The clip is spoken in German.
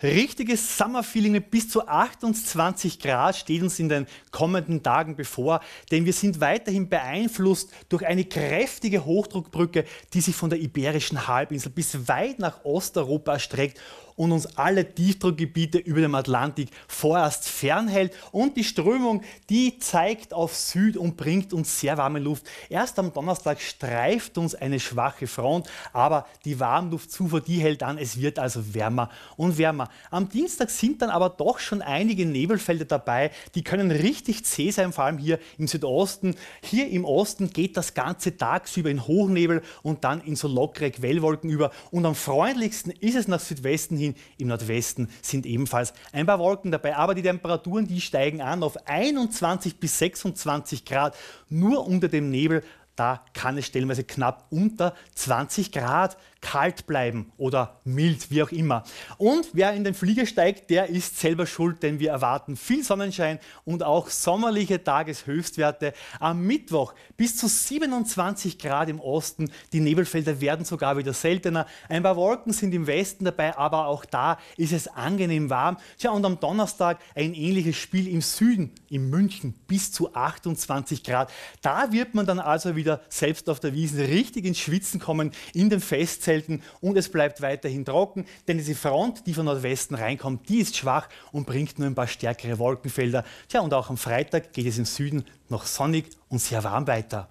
Richtiges Summerfeeling mit bis zu 28 Grad steht uns in den kommenden Tagen bevor, denn wir sind weiterhin beeinflusst durch eine kräftige Hochdruckbrücke, die sich von der Iberischen Halbinsel bis weit nach Osteuropa erstreckt und uns alle Tiefdruckgebiete über dem Atlantik vorerst fernhält. Und die Strömung, die zeigt auf Süd und bringt uns sehr warme Luft. Erst am Donnerstag streift uns eine schwache Front, aber die Warmluftzufuhr, die hält an. Es wird also wärmer und wärmer. Am Dienstag sind dann aber doch schon einige Nebelfelder dabei. Die können richtig zäh sein, vor allem hier im Südosten. Hier im Osten geht das ganze tagsüber in Hochnebel und dann in so lockere Quellwolken über. Und am freundlichsten ist es nach Südwesten hin Wien im Nordwesten sind ebenfalls ein paar Wolken dabei. Aber die Temperaturen, die steigen an auf 21 bis 26 Grad. Nur unter dem Nebel, da kann es stellenweise knapp unter 20 Grad kalt bleiben oder mild, wie auch immer. Und wer in den Flieger steigt, der ist selber schuld, denn wir erwarten viel Sonnenschein und auch sommerliche Tageshöchstwerte am Mittwoch bis zu 27 Grad im Osten. Die Nebelfelder werden sogar wieder seltener. Ein paar Wolken sind im Westen dabei, aber auch da ist es angenehm warm. Tja, und am Donnerstag ein ähnliches Spiel im Süden, in München bis zu 28 Grad. Da wird man dann also wieder selber selbst auf der Wiese richtig ins Schwitzen kommen, in den Festzelten und es bleibt weiterhin trocken, denn diese Front, die von Nordwesten reinkommt, die ist schwach und bringt nur ein paar stärkere Wolkenfelder. Tja, und auch am Freitag geht es im Süden noch sonnig und sehr warm weiter.